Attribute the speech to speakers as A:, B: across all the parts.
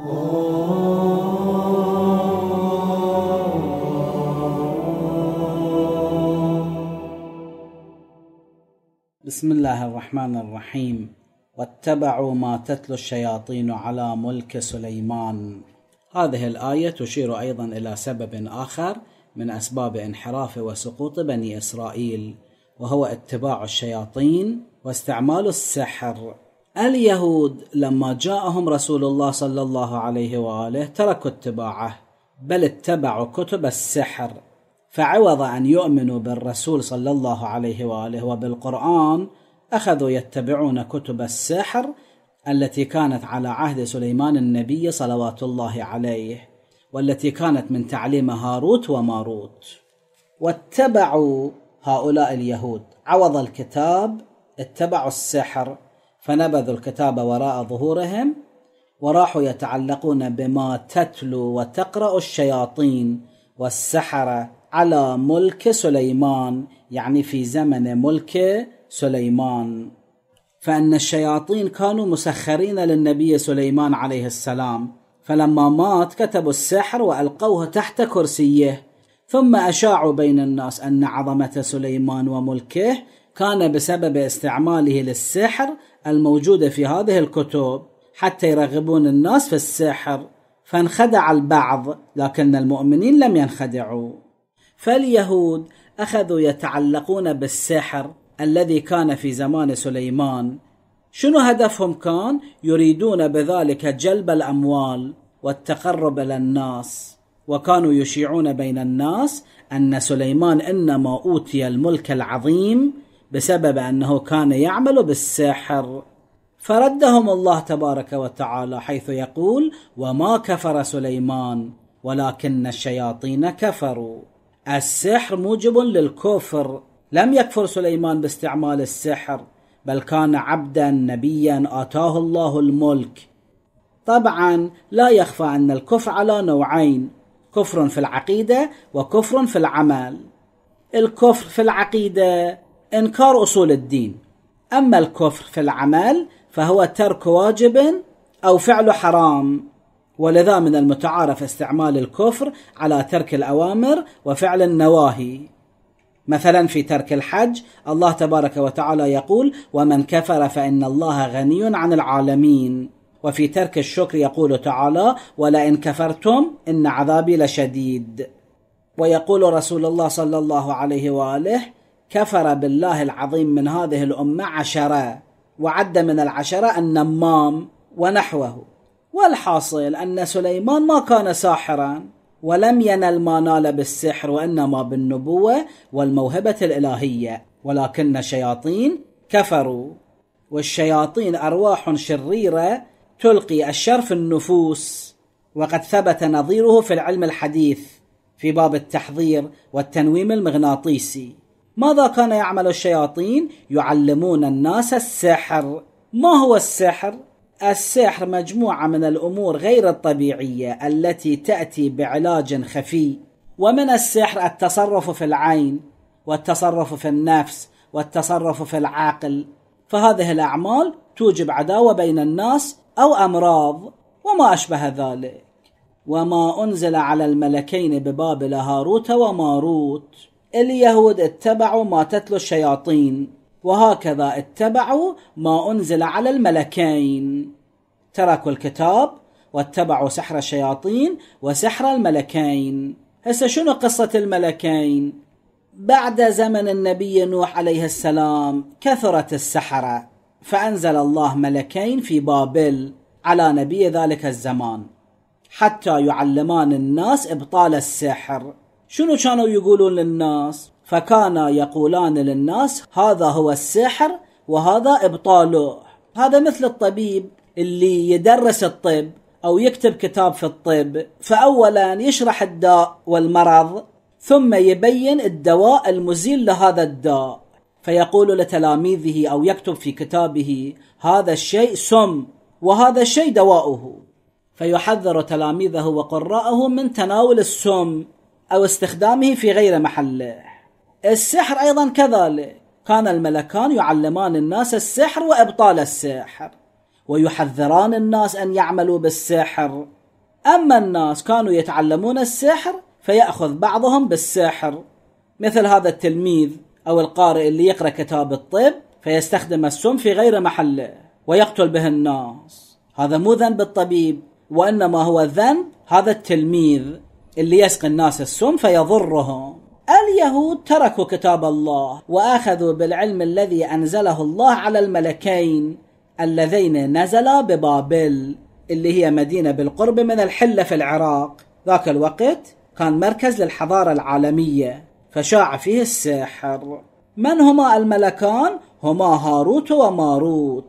A: بسم الله الرحمن الرحيم واتبعوا ما تتلو الشياطين على ملك سليمان هذه الآية تشير أيضا إلى سبب آخر من أسباب انحراف وسقوط بني إسرائيل وهو اتباع الشياطين واستعمال السحر اليهود لما جاءهم رسول الله صلى الله عليه واله تركوا اتباعه بل اتبعوا كتب السحر فعوض ان يؤمنوا بالرسول صلى الله عليه واله وبالقران اخذوا يتبعون كتب السحر التي كانت على عهد سليمان النبي صلوات الله عليه والتي كانت من تعليم هاروت وماروت واتبعوا هؤلاء اليهود عوض الكتاب اتبعوا السحر فنبذوا الكتاب وراء ظهورهم وراحوا يتعلقون بما تتلو وتقرا الشياطين والسحره على ملك سليمان يعني في زمن ملك سليمان فان الشياطين كانوا مسخرين للنبي سليمان عليه السلام فلما مات كتبوا السحر والقوه تحت كرسيه ثم اشاعوا بين الناس ان عظمه سليمان وملكه كان بسبب استعماله للسحر الموجودة في هذه الكتب حتى يرغبون الناس في السحر فانخدع البعض لكن المؤمنين لم ينخدعوا فاليهود أخذوا يتعلقون بالسحر الذي كان في زمان سليمان شنو هدفهم كان؟ يريدون بذلك جلب الأموال والتقرب إلى الناس وكانوا يشيعون بين الناس أن سليمان إنما أوتي الملك العظيم بسبب أنه كان يعمل بالسحر فردهم الله تبارك وتعالى حيث يقول وما كفر سليمان ولكن الشياطين كفروا السحر موجب للكفر لم يكفر سليمان باستعمال السحر بل كان عبدا نبيا اتاه الله الملك طبعا لا يخفى ان الكفر على نوعين كفر في العقيده وكفر في العمل الكفر في العقيده إنكار أصول الدين أما الكفر في العمل فهو ترك واجب أو فعل حرام ولذا من المتعارف استعمال الكفر على ترك الأوامر وفعل النواهي مثلا في ترك الحج الله تبارك وتعالى يقول ومن كفر فإن الله غني عن العالمين وفي ترك الشكر يقول تعالى ولئن كفرتم إن عذابي لشديد ويقول رسول الله صلى الله عليه وآله كفر بالله العظيم من هذه الأمة عشرة وعد من العشرة النمام ونحوه والحاصل أن سليمان ما كان ساحرا ولم ينل ما نال بالسحر وإنما بالنبوة والموهبة الإلهية ولكن الشياطين كفروا والشياطين أرواح شريرة تلقي الشر في النفوس وقد ثبت نظيره في العلم الحديث في باب التحضير والتنويم المغناطيسي ماذا كان يعمل الشياطين يعلمون الناس السحر ما هو السحر السحر مجموعه من الامور غير الطبيعيه التي تاتي بعلاج خفي ومن السحر التصرف في العين والتصرف في النفس والتصرف في العقل فهذه الاعمال توجب عداوه بين الناس او امراض وما اشبه ذلك وما انزل على الملكين ببابل هاروت وماروت اليهود اتبعوا ما تتلو الشياطين وهكذا اتبعوا ما أنزل على الملكين تركوا الكتاب واتبعوا سحر الشياطين وسحر الملكين هسه شنو قصة الملكين بعد زمن النبي نوح عليه السلام كثرت السحرة فأنزل الله ملكين في بابل على نبي ذلك الزمان حتى يعلمان الناس إبطال السحر شنو كانوا يقولون للناس فكان يقولان للناس هذا هو السحر وهذا ابطاله هذا مثل الطبيب اللي يدرس الطب او يكتب كتاب في الطب فاولا يشرح الداء والمرض ثم يبين الدواء المزيل لهذا الداء فيقول لتلاميذه او يكتب في كتابه هذا الشيء سم وهذا الشيء دواؤه فيحذر تلاميذه وقراءه من تناول السم أو استخدامه في غير محله السحر أيضا كذلك كان الملكان يعلمان الناس السحر وإبطال السحر ويحذران الناس أن يعملوا بالسحر أما الناس كانوا يتعلمون السحر فيأخذ بعضهم بالسحر مثل هذا التلميذ أو القارئ اللي يقرأ كتاب الطب فيستخدم السم في غير محله ويقتل به الناس هذا مو ذنب الطبيب وإنما هو ذنب هذا التلميذ اللي يسقي الناس السم فيضرهم اليهود تركوا كتاب الله واخذوا بالعلم الذي انزله الله على الملكين اللذين نزلا ببابل اللي هي مدينه بالقرب من الحله في العراق ذاك الوقت كان مركز للحضاره العالميه فشاع فيه السحر من هما الملكان هما هاروت وماروت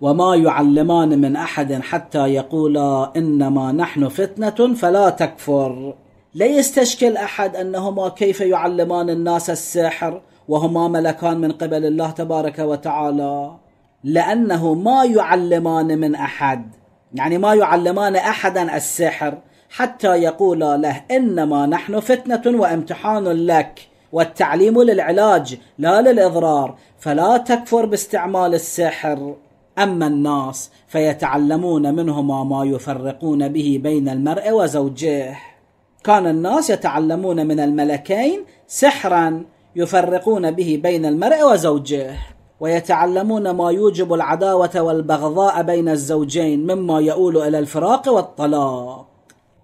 A: وما يعلمان من احد حتى يقولا انما نحن فتنه فلا تكفر لا يستشكل احد انهما كيف يعلمان الناس السحر وهما ملكان من قبل الله تبارك وتعالى لانه ما يعلمان من احد يعني ما يعلمان احدا السحر حتى يقولا له انما نحن فتنه وامتحان لك والتعليم للعلاج لا للاضرار فلا تكفر باستعمال السحر أما الناس فيتعلمون منهما ما يفرقون به بين المرء وزوجه كان الناس يتعلمون من الملكين سحرا يفرقون به بين المرء وزوجه ويتعلمون ما يوجب العداوة والبغضاء بين الزوجين مما يؤول إلى الفراق والطلاق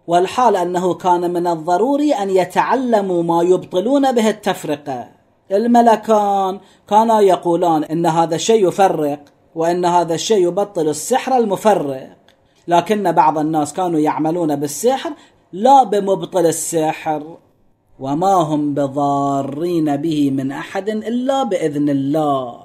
A: والحال أنه كان من الضروري أن يتعلموا ما يبطلون به التفرقة الملكان كانا يقولان إن هذا الشيء يفرق وأن هذا الشيء يبطل السحر المفرق لكن بعض الناس كانوا يعملون بالسحر لا بمبطل السحر وما هم بضارين به من أحد إلا بإذن الله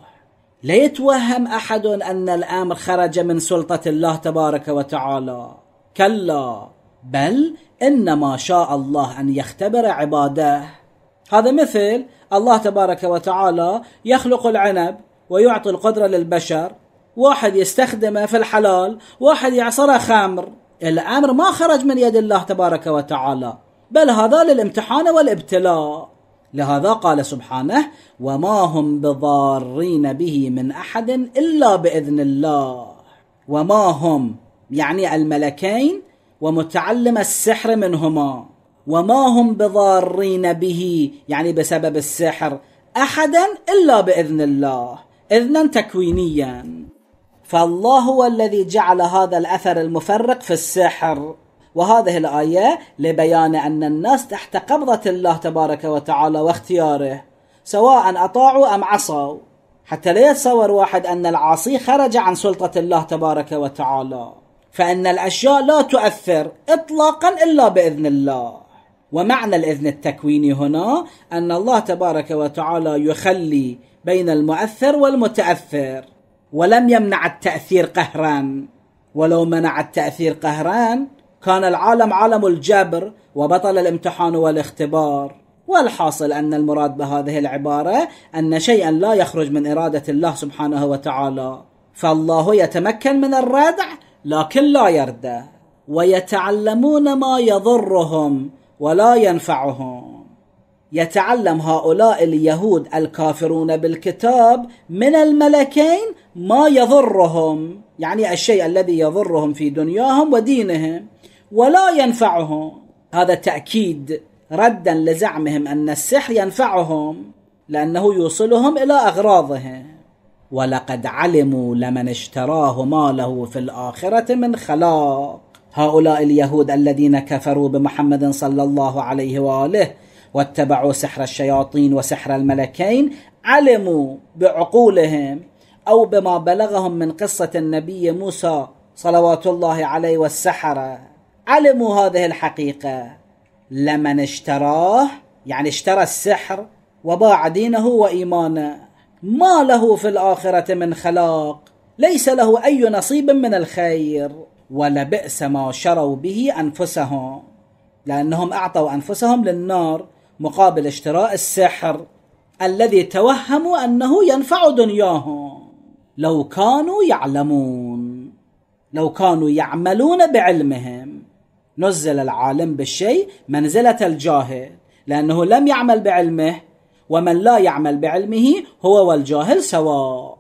A: لا يتوهم أحد أن الأمر خرج من سلطة الله تبارك وتعالى كلا بل إنما شاء الله أن يختبر عباده هذا مثل الله تبارك وتعالى يخلق العنب ويعطي القدرة للبشر واحد يستخدمه في الحلال واحد يعصره خمر الأمر ما خرج من يد الله تبارك وتعالى بل هذا للامتحان والابتلاء لهذا قال سبحانه وما هم بضارين به من أحد إلا بإذن الله وما هم يعني الملكين ومتعلم السحر منهما وما هم بضارين به يعني بسبب السحر احدا الا باذن الله إذنا تكوينيا فالله هو الذي جعل هذا الأثر المفرق في السحر وهذه الآية لبيان أن الناس تحت قبضة الله تبارك وتعالى واختياره سواء أطاعوا أم عصوا حتى لا يتصور واحد أن العاصي خرج عن سلطة الله تبارك وتعالى فإن الأشياء لا تؤثر إطلاقا إلا بإذن الله ومعنى الإذن التكويني هنا أن الله تبارك وتعالى يخلي بين المؤثر والمتأثر ولم يمنع التأثير قهرا ولو منع التأثير قهرا كان العالم عالم الجبر وبطل الامتحان والاختبار والحاصل أن المراد بهذه العبارة أن شيئا لا يخرج من إرادة الله سبحانه وتعالى فالله يتمكن من الردع لكن لا يرده ويتعلمون ما يضرهم ولا ينفعهم يتعلم هؤلاء اليهود الكافرون بالكتاب من الملكين ما يضرهم يعني الشيء الذي يضرهم في دنياهم ودينهم ولا ينفعهم هذا تاكيد ردا لزعمهم ان السحر ينفعهم لانه يوصلهم الى اغراضهم ولقد علموا لمن اشتراه ماله في الاخره من خلاق هؤلاء اليهود الذين كفروا بمحمد صلى الله عليه واله واتبعوا سحر الشياطين وسحر الملكين علموا بعقولهم او بما بلغهم من قصه النبي موسى صلوات الله عليه والسحره علموا هذه الحقيقه لمن اشتراه يعني اشترى السحر وباع دينه وايمانه ما له في الاخره من خلاق ليس له اي نصيب من الخير ولبئس ما شروا به أنفسهم لأنهم أعطوا أنفسهم للنار مقابل اشتراء السحر الذي توهموا أنه ينفع دنياهم لو كانوا يعلمون لو كانوا يعملون بعلمهم نزل العالم بالشيء منزلة الجاهل لأنه لم يعمل بعلمه ومن لا يعمل بعلمه هو والجاهل سواء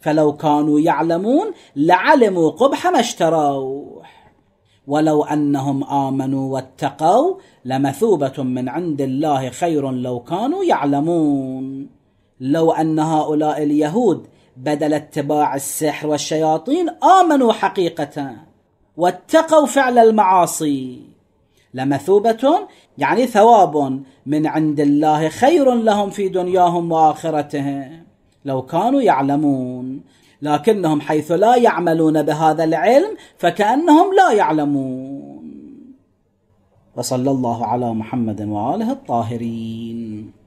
A: فلو كانوا يعلمون لعلموا قبح ما اشتروه ولو انهم امنوا واتقوا لمثوبه من عند الله خير لو كانوا يعلمون لو ان هؤلاء اليهود بدل اتباع السحر والشياطين امنوا حقيقه واتقوا فعل المعاصي لمثوبه يعني ثواب من عند الله خير لهم في دنياهم واخرتهم لو كانوا يعلمون لكنهم حيث لا يعملون بهذا العلم فكأنهم لا يعلمون وصلى الله على محمد وآله الطاهرين